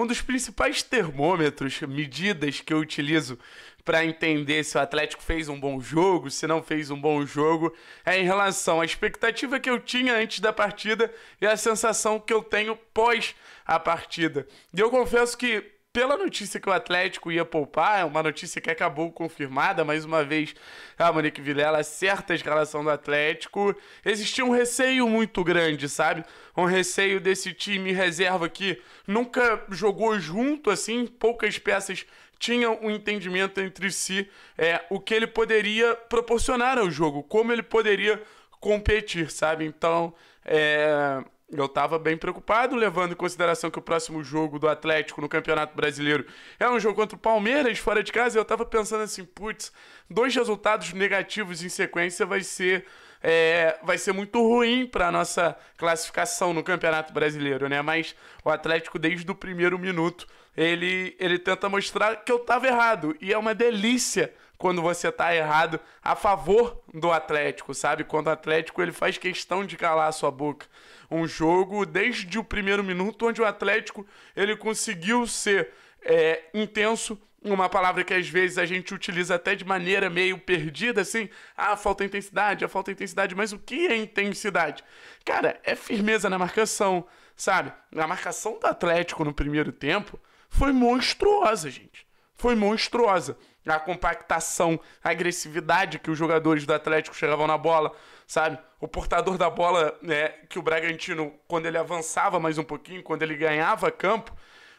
um dos principais termômetros, medidas que eu utilizo para entender se o Atlético fez um bom jogo, se não fez um bom jogo, é em relação à expectativa que eu tinha antes da partida e à sensação que eu tenho pós a partida. E eu confesso que pela notícia que o Atlético ia poupar, é uma notícia que acabou confirmada, mais uma vez, a Monique Vilela certa a escalação do Atlético, existia um receio muito grande, sabe? Um receio desse time reserva que nunca jogou junto, assim, poucas peças tinham um entendimento entre si, é, o que ele poderia proporcionar ao jogo, como ele poderia competir, sabe? Então, é eu estava bem preocupado, levando em consideração que o próximo jogo do Atlético no Campeonato Brasileiro é um jogo contra o Palmeiras, fora de casa. Eu estava pensando assim, putz, dois resultados negativos em sequência vai ser é, vai ser muito ruim para nossa classificação no Campeonato Brasileiro, né? Mas o Atlético, desde o primeiro minuto, ele, ele tenta mostrar que eu estava errado. E é uma delícia quando você tá errado a favor do Atlético, sabe? Quando o Atlético ele faz questão de calar a sua boca. Um jogo desde o primeiro minuto onde o Atlético ele conseguiu ser é, intenso, uma palavra que às vezes a gente utiliza até de maneira meio perdida, assim, ah, falta intensidade, a ah, falta intensidade, mas o que é intensidade? Cara, é firmeza na marcação, sabe? A marcação do Atlético no primeiro tempo foi monstruosa, gente foi monstruosa. A compactação, a agressividade que os jogadores do Atlético chegavam na bola, sabe? O portador da bola, né, que o Bragantino, quando ele avançava mais um pouquinho, quando ele ganhava campo,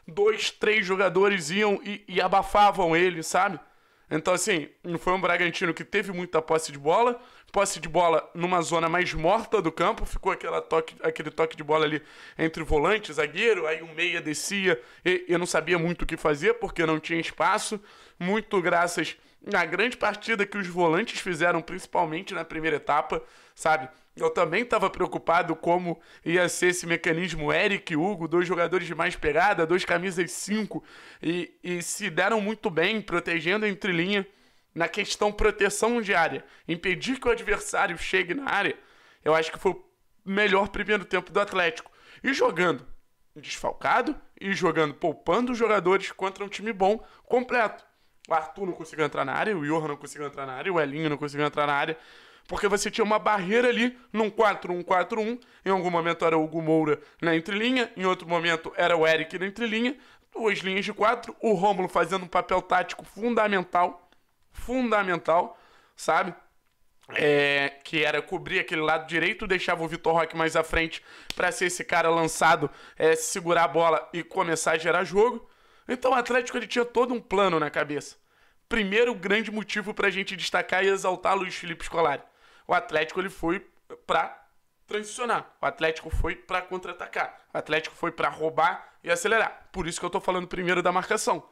dois, três jogadores iam e, e abafavam ele, sabe? Então, assim, foi um Bragantino que teve muita posse de bola, posse de bola numa zona mais morta do campo, ficou aquela toque, aquele toque de bola ali entre volante, zagueiro, aí o um meia descia, e eu não sabia muito o que fazer porque não tinha espaço, muito graças na grande partida que os volantes fizeram, principalmente na primeira etapa, sabe? Eu também estava preocupado como ia ser esse mecanismo Eric Hugo, dois jogadores de mais pegada, dois camisas cinco e, e se deram muito bem, protegendo a entrelinha na questão proteção de área, impedir que o adversário chegue na área. Eu acho que foi o melhor primeiro tempo do Atlético. E jogando desfalcado e jogando poupando os jogadores contra um time bom completo. O Arthur não conseguiu entrar na área, o Johan não conseguiu entrar na área, o Elinho não conseguiu entrar na área. Porque você tinha uma barreira ali num 4-1-4-1. Em algum momento era o Hugo Moura na entrelinha, em outro momento era o Eric na entrelinha. Duas linhas de quatro, o Rômulo fazendo um papel tático fundamental. Fundamental, sabe? É, que era cobrir aquele lado direito, deixava o Vitor Roque mais à frente para ser esse cara lançado, é, segurar a bola e começar a gerar jogo. Então o Atlético ele tinha todo um plano na cabeça primeiro grande motivo para a gente destacar e exaltar Luiz Felipe Scolari. O Atlético ele foi para transicionar. O Atlético foi para contra-atacar. O Atlético foi para roubar e acelerar. Por isso que eu estou falando primeiro da marcação.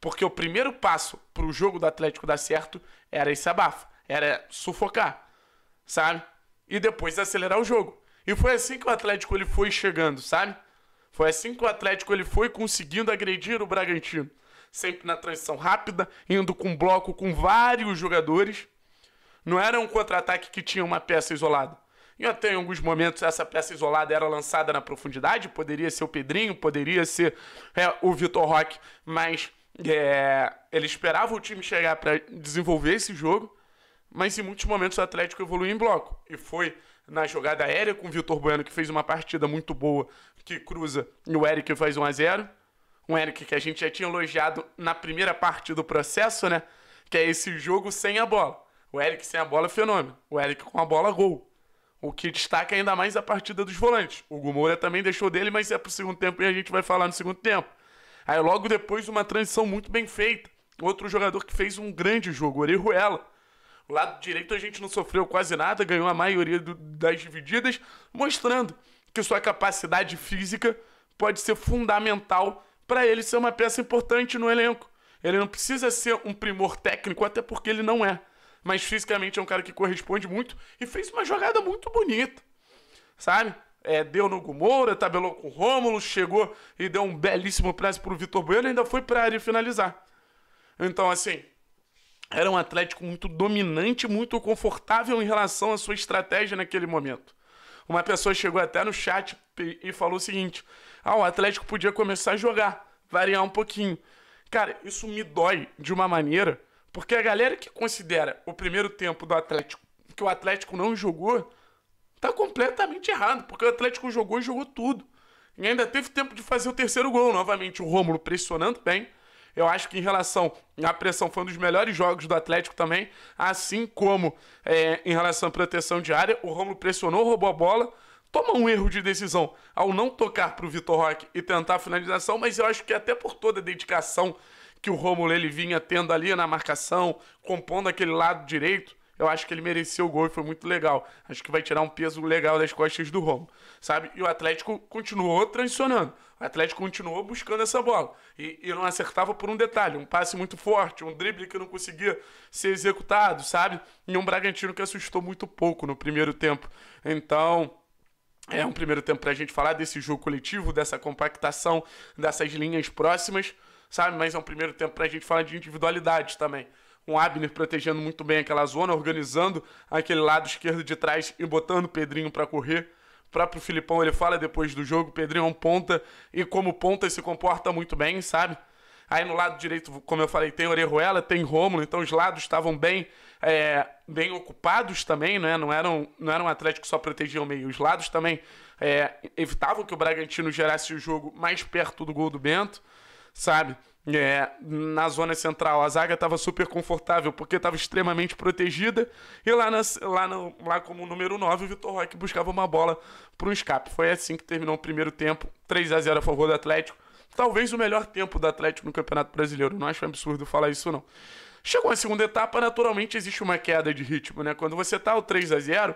Porque o primeiro passo para o jogo do Atlético dar certo era esse abafo, era sufocar, sabe? E depois acelerar o jogo. E foi assim que o Atlético ele foi chegando, sabe? Foi assim que o Atlético ele foi conseguindo agredir o Bragantino sempre na transição rápida, indo com bloco com vários jogadores. Não era um contra-ataque que tinha uma peça isolada. E até em alguns momentos essa peça isolada era lançada na profundidade, poderia ser o Pedrinho, poderia ser é, o Vitor Roque, mas é, ele esperava o time chegar para desenvolver esse jogo, mas em muitos momentos o Atlético evoluiu em bloco. E foi na jogada aérea com o Vitor Bueno, que fez uma partida muito boa, que cruza e o Eric faz 1 a 0 um Eric que a gente já tinha elogiado na primeira parte do processo, né? Que é esse jogo sem a bola. O Eric sem a bola é fenômeno. O Eric com a bola, gol. O que destaca ainda mais a partida dos volantes. O Gumoura também deixou dele, mas é pro segundo tempo e a gente vai falar no segundo tempo. Aí logo depois uma transição muito bem feita. Outro jogador que fez um grande jogo, Orejuela. O lado direito a gente não sofreu quase nada, ganhou a maioria do, das divididas, mostrando que sua capacidade física pode ser fundamental para ele ser uma peça importante no elenco. Ele não precisa ser um primor técnico, até porque ele não é. Mas fisicamente é um cara que corresponde muito e fez uma jogada muito bonita. Sabe? É, deu no Gumoura, tabelou com o Rômulo, chegou e deu um belíssimo passe pro Vitor Bueno e ainda foi pra área finalizar. Então, assim, era um Atlético muito dominante, muito confortável em relação à sua estratégia naquele momento. Uma pessoa chegou até no chat e falou o seguinte: ah, o Atlético podia começar a jogar, variar um pouquinho. Cara, isso me dói de uma maneira, porque a galera que considera o primeiro tempo do Atlético que o Atlético não jogou, tá completamente errado, porque o Atlético jogou e jogou tudo. E ainda teve tempo de fazer o terceiro gol novamente, o Rômulo pressionando bem eu acho que em relação à pressão foi um dos melhores jogos do Atlético também, assim como é, em relação à proteção de área. O Romulo pressionou, roubou a bola, toma um erro de decisão ao não tocar para o Vitor Roque e tentar a finalização, mas eu acho que até por toda a dedicação que o Romulo ele vinha tendo ali na marcação, compondo aquele lado direito, eu acho que ele mereceu o gol e foi muito legal. Acho que vai tirar um peso legal das costas do Romo, sabe? E o Atlético continuou transicionando. O Atlético continuou buscando essa bola. E, e não acertava por um detalhe: um passe muito forte, um drible que não conseguia ser executado, sabe? E um Bragantino que assustou muito pouco no primeiro tempo. Então. É um primeiro tempo para a gente falar desse jogo coletivo, dessa compactação, dessas linhas próximas, sabe? Mas é um primeiro tempo para a gente falar de individualidade também um Abner protegendo muito bem aquela zona, organizando aquele lado esquerdo de trás e botando o Pedrinho para correr. O próprio Filipão ele fala depois do jogo, Pedrinho é um ponta e como ponta se comporta muito bem, sabe? Aí no lado direito, como eu falei, tem Orejuela, tem Rômulo, então os lados estavam bem é, bem ocupados também, né? não, eram, não era um Atlético que só protegia o meio. Os lados também é, evitavam que o Bragantino gerasse o jogo mais perto do gol do Bento, sabe? É, na zona central. A zaga estava super confortável porque estava extremamente protegida. E lá, nas, lá, no, lá como número 9, o Vitor Roque buscava uma bola para um escape. Foi assim que terminou o primeiro tempo: 3 a 0 a favor do Atlético. Talvez o melhor tempo do Atlético no Campeonato Brasileiro. Não acho absurdo falar isso, não. Chegou a segunda etapa, naturalmente existe uma queda de ritmo, né? Quando você tá o 3 a 0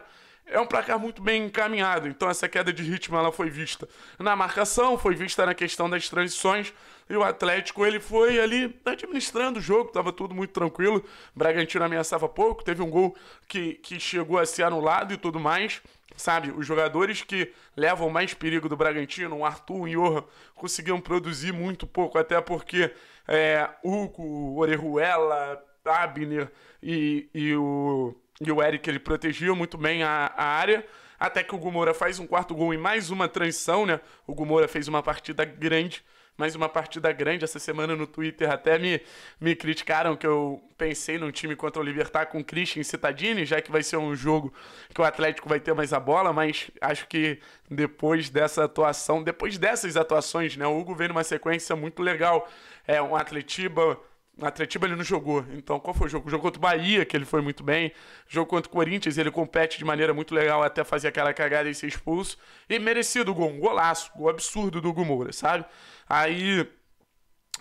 é um placar muito bem encaminhado. Então essa queda de ritmo ela foi vista na marcação, foi vista na questão das transições, e o Atlético, ele foi ali administrando o jogo, estava tudo muito tranquilo. Bragantino ameaçava pouco, teve um gol que, que chegou a ser anulado e tudo mais. Sabe, os jogadores que levam mais perigo do Bragantino, o Arthur e o Johan, conseguiam produzir muito pouco, até porque é, Hugo, Orejuela, Abner e, e, o, e o Eric, ele protegiam muito bem a, a área até que o Gumora faz um quarto gol e mais uma transição, né? O Gumora fez uma partida grande mais uma partida grande essa semana no Twitter. Até me, me criticaram que eu pensei num time contra o Libertar com Christian e Citadini, já que vai ser um jogo que o Atlético vai ter mais a bola, mas acho que depois dessa atuação, depois dessas atuações, né, o Hugo vem numa sequência muito legal. É um Atletiba na Atletiba ele não jogou. Então, qual foi o jogo? O jogo contra o Bahia, que ele foi muito bem. O jogo contra o Corinthians, ele compete de maneira muito legal até fazer aquela cagada e ser expulso. E merecido o gol, um golaço, um gol absurdo do Hugo Moura, sabe? Aí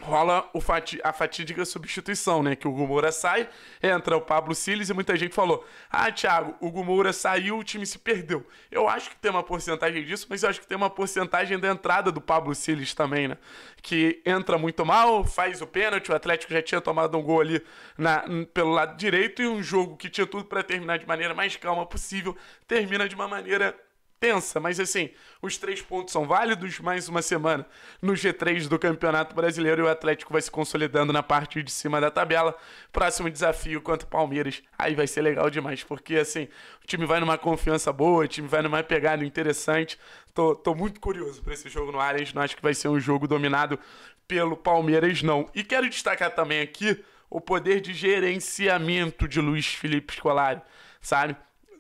rola fati a fatídica substituição, né? Que o Gumoura sai, entra o Pablo Siles e muita gente falou: Ah, Thiago, o Gumoura saiu, o time se perdeu. Eu acho que tem uma porcentagem disso, mas eu acho que tem uma porcentagem da entrada do Pablo Siles também, né? Que entra muito mal, faz o pênalti, o Atlético já tinha tomado um gol ali na, pelo lado direito e um jogo que tinha tudo para terminar de maneira mais calma possível, termina de uma maneira tensa, mas assim, os três pontos são válidos. Mais uma semana no G3 do Campeonato Brasileiro e o Atlético vai se consolidando na parte de cima da tabela. Próximo desafio contra o Palmeiras, aí vai ser legal demais, porque assim, o time vai numa confiança boa, o time vai numa pegada interessante. Tô, tô muito curioso para esse jogo no Allianz, não acho que vai ser um jogo dominado pelo Palmeiras, não. E quero destacar também aqui o poder de gerenciamento de Luiz Felipe Scolari, sabe?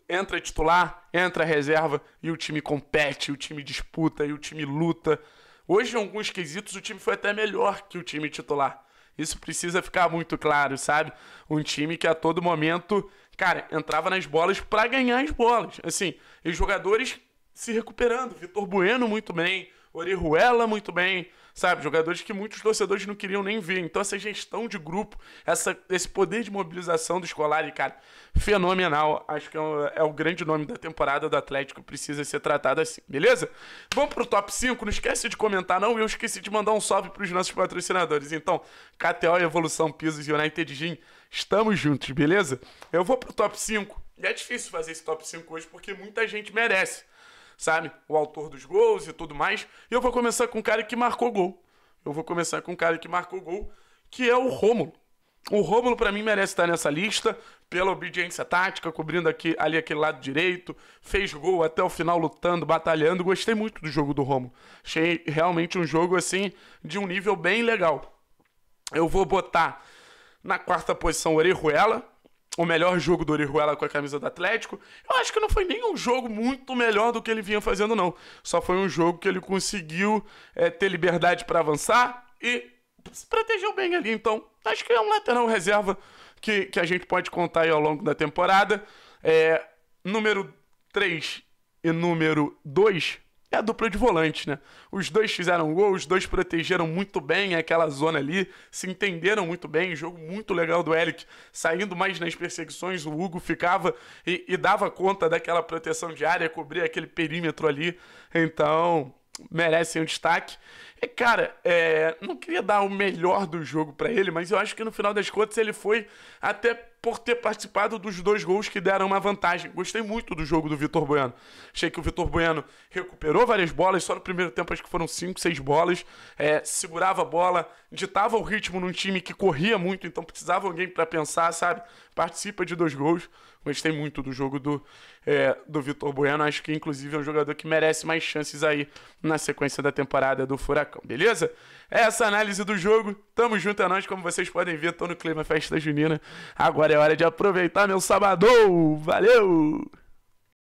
entra titular, entra reserva e o time compete, o time disputa e o time luta. Hoje, em alguns quesitos, o time foi até melhor que o time titular. Isso precisa ficar muito claro, sabe? Um time que a todo momento, cara, entrava nas bolas para ganhar as bolas. Assim, e jogadores se recuperando. Vitor Bueno muito bem, Orihuela muito bem, sabe? Jogadores que muitos torcedores não queriam nem ver. Então, essa gestão de grupo, essa, esse poder de mobilização do Escolari, cara, fenomenal. Acho que é, é o grande nome da temporada do Atlético, precisa ser tratado assim, beleza? Vamos pro top 5, não esquece de comentar, não. Eu esqueci de mandar um salve pros nossos patrocinadores. Então, KTO, Evolução Pisos e United Gym, estamos juntos, beleza? Eu vou pro top 5. E é difícil fazer esse top 5 hoje porque muita gente merece sabe? O autor dos gols e tudo mais. E eu vou começar com o cara que marcou gol. Eu vou começar com o cara que marcou gol, que é o Rômulo. O Rômulo, para mim, merece estar nessa lista pela obediência tática, cobrindo aqui, ali aquele lado direito, fez gol até o final lutando, batalhando. Gostei muito do jogo do Rômulo. Achei realmente um jogo assim de um nível bem legal. Eu vou botar na quarta posição o Orejuela, o melhor jogo do Orihuela com a camisa do Atlético, eu acho que não foi nenhum jogo muito melhor do que ele vinha fazendo, não. Só foi um jogo que ele conseguiu é, ter liberdade para avançar e se protegeu bem ali. Então, acho que é um lateral reserva que, que a gente pode contar aí ao longo da temporada. É, número 3 e número 2 é a dupla de volante, né? Os dois fizeram gol, os dois protegeram muito bem aquela zona ali, se entenderam muito bem, jogo muito legal do Eric, saindo mais nas perseguições, o Hugo ficava e, e dava conta daquela proteção de área, cobria aquele perímetro ali, então merecem um destaque. E, cara, é, não queria dar o melhor do jogo para ele, mas eu acho que no final das contas ele foi até por ter participado dos dois gols que deram uma vantagem. Gostei muito do jogo do Vitor Bueno. Achei que o Vitor Bueno recuperou várias bolas, só no primeiro tempo acho que foram cinco seis bolas. É, segurava a bola, ditava o ritmo num time que corria muito, então precisava alguém para pensar, sabe? Participa de dois gols. Gostei muito do jogo do, é, do Vitor Bueno. Acho que, inclusive, é um jogador que merece mais chances aí na sequência da temporada do Furacão, beleza? É essa análise do jogo. Tamo junto é nóis. como vocês podem ver, tô no clima festa junina. Agora é hora de aproveitar meu sabadão. Valeu!